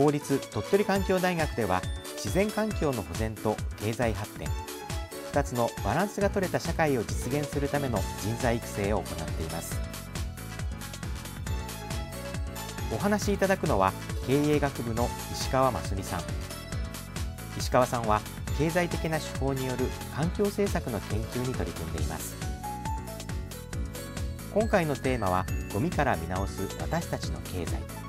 公立鳥取環境大学では自然環境の保全と経済発展2つのバランスが取れた社会を実現するための人材育成を行っていますお話しいただくのは経営学部の石川真澄さん石川さんは経済的な手法による環境政策の研究に取り組んでいます今回のテーマはゴミから見直す私たちの経済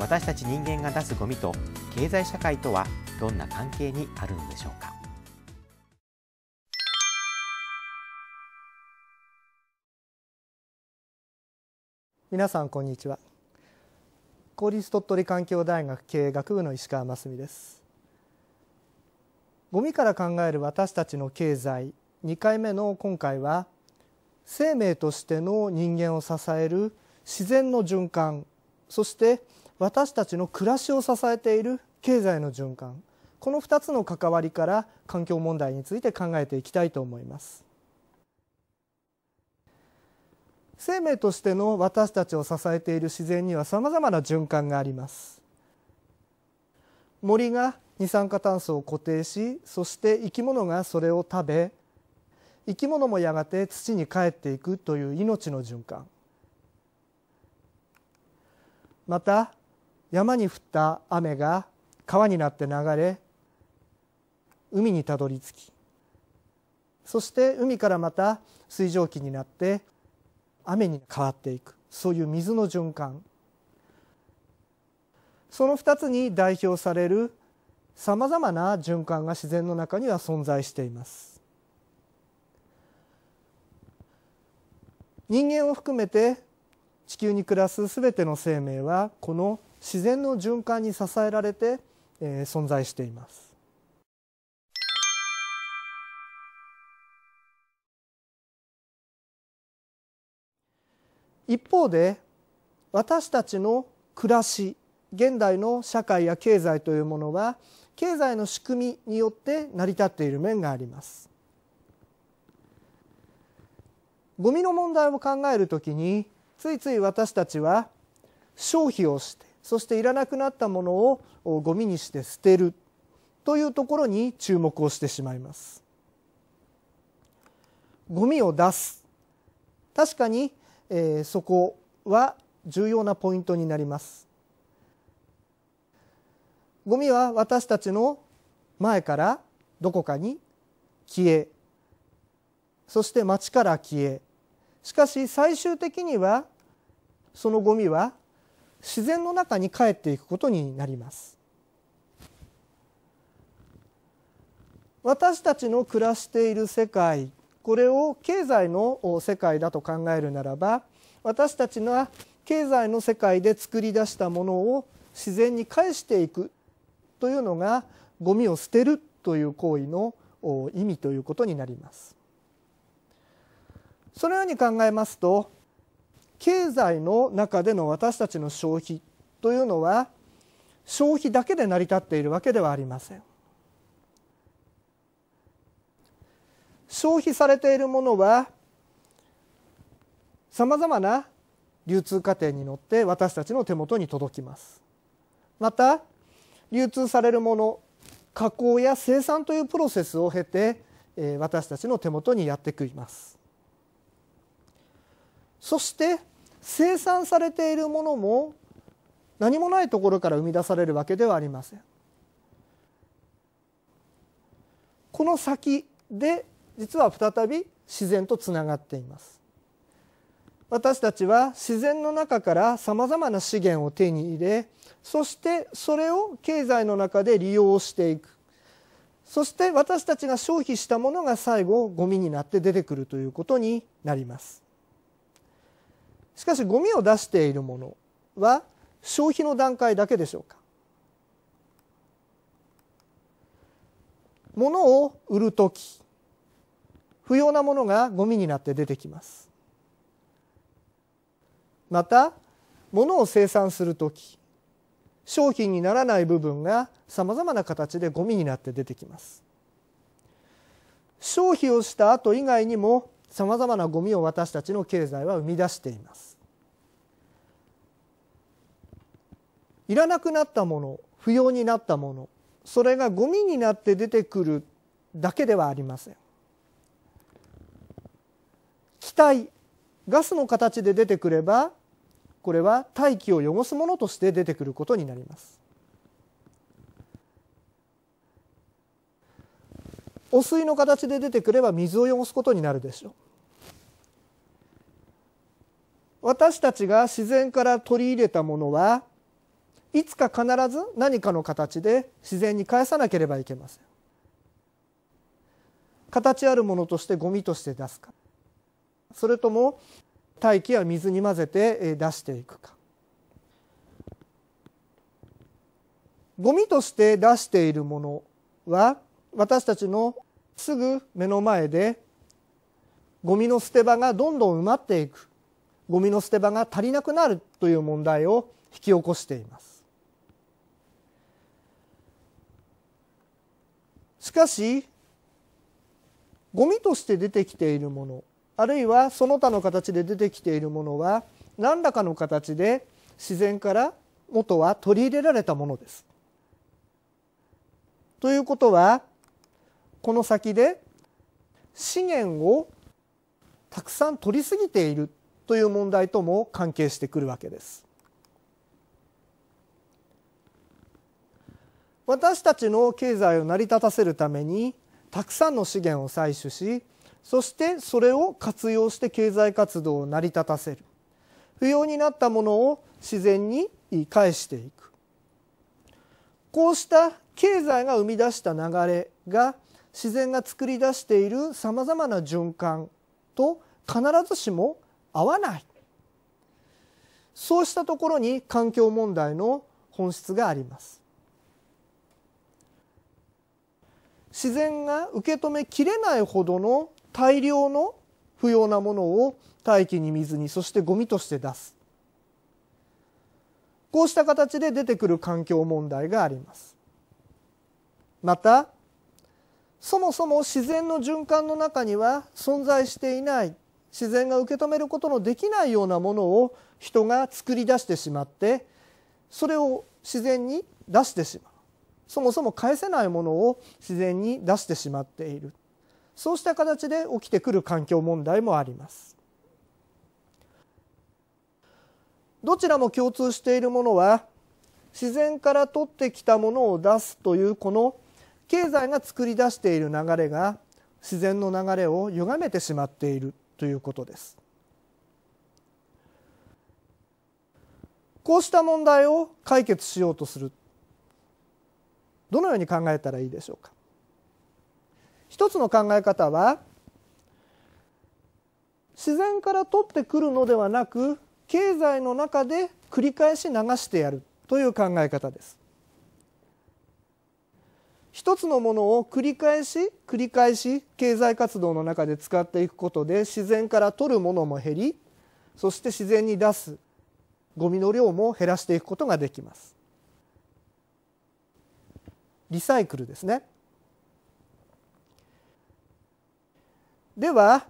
私たち人間が出すゴミと経済社会とはどんな関係にあるのでしょうか皆さんこんにちは公立鳥取環境大学経営学部の石川真澄ですゴミから考える私たちの経済2回目の今回は生命としての人間を支える自然の循環そして私たちの暮らしを支えている経済の循環この2つの関わりから環境問題について考えていきたいと思います生命としての私たちを支えている自然にはさまざまな循環があります森が二酸化炭素を固定しそして生き物がそれを食べ生き物もやがて土に帰っていくという命の循環また山に降った雨が川になって流れ海にたどり着きそして海からまた水蒸気になって雨に変わっていくそういう水の循環その2つに代表されるさまざまな循環が自然の中には存在しています人間を含めて地球に暮らす全ての生命はこの自然の循環に支えられて、えー、存在しています。一方で私たちの暮らし現代の社会や経済というものは経済の仕組みによって成り立っている面があります。ゴミの問題を考えるときについつい私たちは消費をしてそしていらなくなったものをゴミにして捨てるというところに注目をしてしまいます。ゴミを出す確かに、えー、そこは重要なポイントになります。ゴミは私たちの前からどこかに消えそして町から消えしかし最終的にはそのゴミは自然の中に帰っていくことになります私たちの暮らしている世界これを経済の世界だと考えるならば私たちが経済の世界で作り出したものを自然に返していくというのがゴミを捨てるという行為の意味ということになります。そのように考えますと経済の中での私たちの消費というのは消費だけで成り立っているわけではありません消費されているものはさまざまな流通過程に乗って私たちの手元に届きますまた流通されるもの加工や生産というプロセスを経て私たちの手元にやってくりますそして生産されているものも何もないところから生み出されるわけではありません。この先で実は再び自然とつながっています。私たちは自然の中からさまざまな資源を手に入れそしてそれを経済の中で利用していくそして私たちが消費したものが最後ゴミになって出てくるということになります。しかしゴミを出しているものは消費の段階だけでしょうか物を売る時不要なものがゴミになって出てきますまた物を生産する時商品にならない部分がさまざまな形でゴミになって出てきます消費をした後以外にもさまざまなゴミを私たちの経済は生み出していますいらなくなったもの不要になったものそれがゴミになって出てくるだけではありません気体ガスの形で出てくればこれは大気を汚すものとして出てくることになります汚水の形で出てくれば水を汚すことになるでしょう私たちが自然から取り入れたものはいつか必ず何かの形で自然に返さなければいけません形あるものとしてゴミとして出すかそれとも大気や水に混ぜて出していくかゴミとして出しているものは私たちのすぐ目の前でゴミの捨て場がどんどん埋まっていくゴミの捨て場が足りなくなるという問題を引き起こしています。しかしゴミとして出てきているものあるいはその他の形で出てきているものは何らかの形で自然から元は取り入れられたものです。ということはこの先で資源をたくさん取りすぎているという問題とも関係してくるわけです。私たちの経済を成り立たせるためにたくさんの資源を採取しそしてそれを活用して経済活動を成り立たせる不要になったものを自然に返していくこうした経済が生み出した流れが自然が作り出しているさまざまな循環と必ずしも合わないそうしたところに環境問題の本質があります。自然が受け止めきれないほどの大量の不要なものを大気に水にそしてゴミとして出すこうした形で出てくる環境問題がありますまたそもそも自然の循環の中には存在していない自然が受け止めることのできないようなものを人が作り出してしまってそれを自然に出してしまうそもそも返せないものを自然に出してしまっているそうした形で起きてくる環境問題もあります。どちらも共通しているものは自然から取ってきたものを出すというこの経済が作り出している流れが自然の流れを歪めてしまっているということです。こうした問題を解決しようとするとどのように考えたらいいでしょうか一つの考え方は自然から取ってくるのではなく経済の中で繰り返し流してやるという考え方です一つのものを繰り返し繰り返し経済活動の中で使っていくことで自然から取るものも減りそして自然に出すゴミの量も減らしていくことができますリサイクルですね。では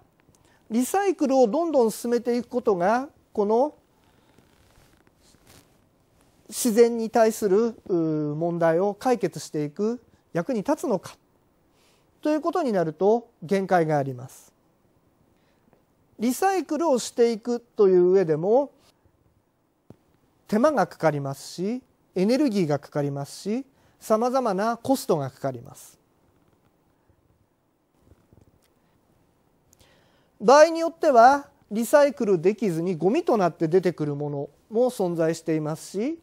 リサイクルをどんどん進めていくことがこの自然に対する問題を解決していく役に立つのかということになると限界があります。リサイクルをしていくという上でも手間がかかりますしエネルギーがかかりますしさまざまなコストがかかります。場合によってはリサイクルできずにゴミとなって出てくるものも存在していますし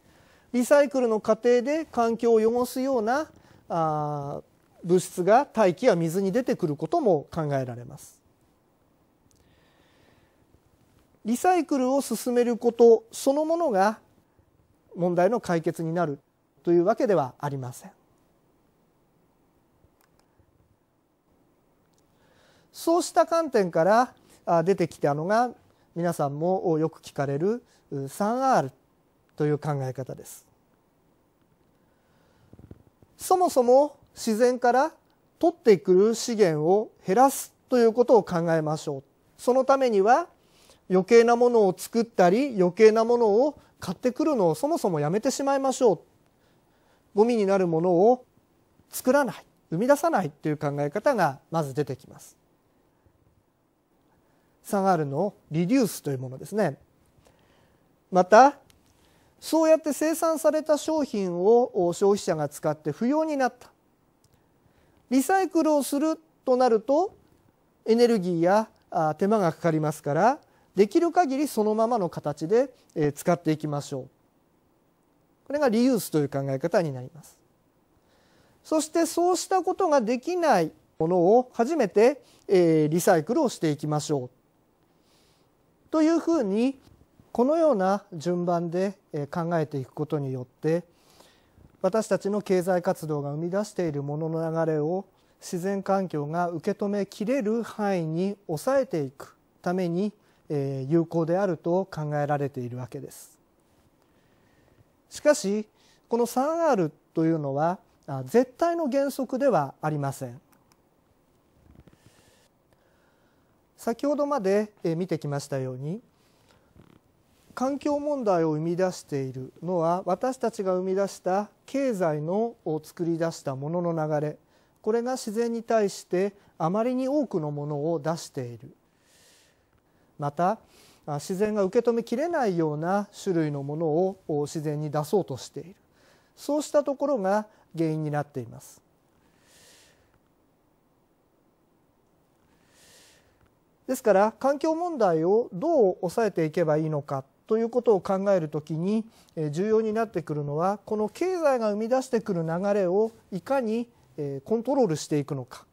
リサイクルの過程で環境を汚すようなあ物質が大気や水に出てくることも考えられます。リサイクルを進めることそのものが問題の解決になるというわけではありません。そうした観点から出てきたのが皆さんもよく聞かれる 3R という考え方です。そもそも自然から取ってくる資源を減らすということを考えましょう。そのためには余計なものを作ったり余計なものを買ってくるのをそもそもやめてしまいましょうゴミになるものを作らない生み出さないという考え方がまず出てきます。3R のリデュースというものですね。またそうやって生産された商品を消費者が使って不要になったリサイクルをするとなるとエネルギーや手間がかかりますからできる限りそのままの形で使っていきましょう。これがリユースという考え方になりますそしてそうしたことができないものを初めて、えー、リサイクルをしていきましょうというふうにこのような順番で考えていくことによって私たちの経済活動が生み出しているものの流れを自然環境が受け止めきれる範囲に抑えていくために有効であると考えられているわけです。しかしこの 3R というのは絶対の原則ではありません。先ほどまで見てきましたように環境問題を生み出しているのは私たちが生み出した経済のを作り出したものの流れこれが自然に対してあまりに多くのものを出しているまた自然が受け止めきれないような種類のものを自然に出そうとしているそうしたところが原因になっています。ですから環境問題をどう抑えていけばいいのかということを考えるときに重要になってくるのはこの経済が生み出してくる流れをいかにコントロールしていくのか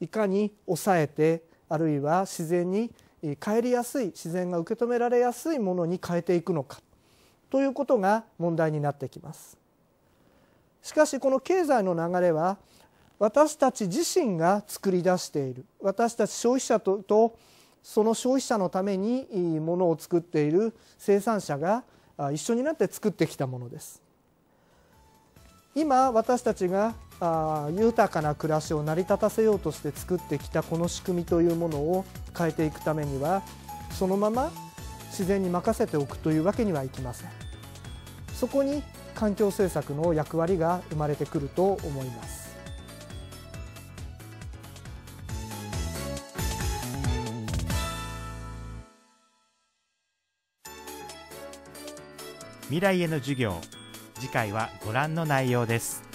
いかに抑えてあるいは自然に帰りやすい自然が受け止められやすいものに変えていくのかということが問題になってきます。しかしこの経済の流れは私たち自身が作り出している私たち消費者ととその消費者のためにものを作っている生産者が一緒になって作ってきたものです。今私たちがあ豊かな暮らしを成り立たせようとして作ってきたこの仕組みというものを変えていくためにはそのまま自然に任せておくというわけにはいきませんそこに環境政策の役割が生まれてくると思います未来への授業次回はご覧の内容です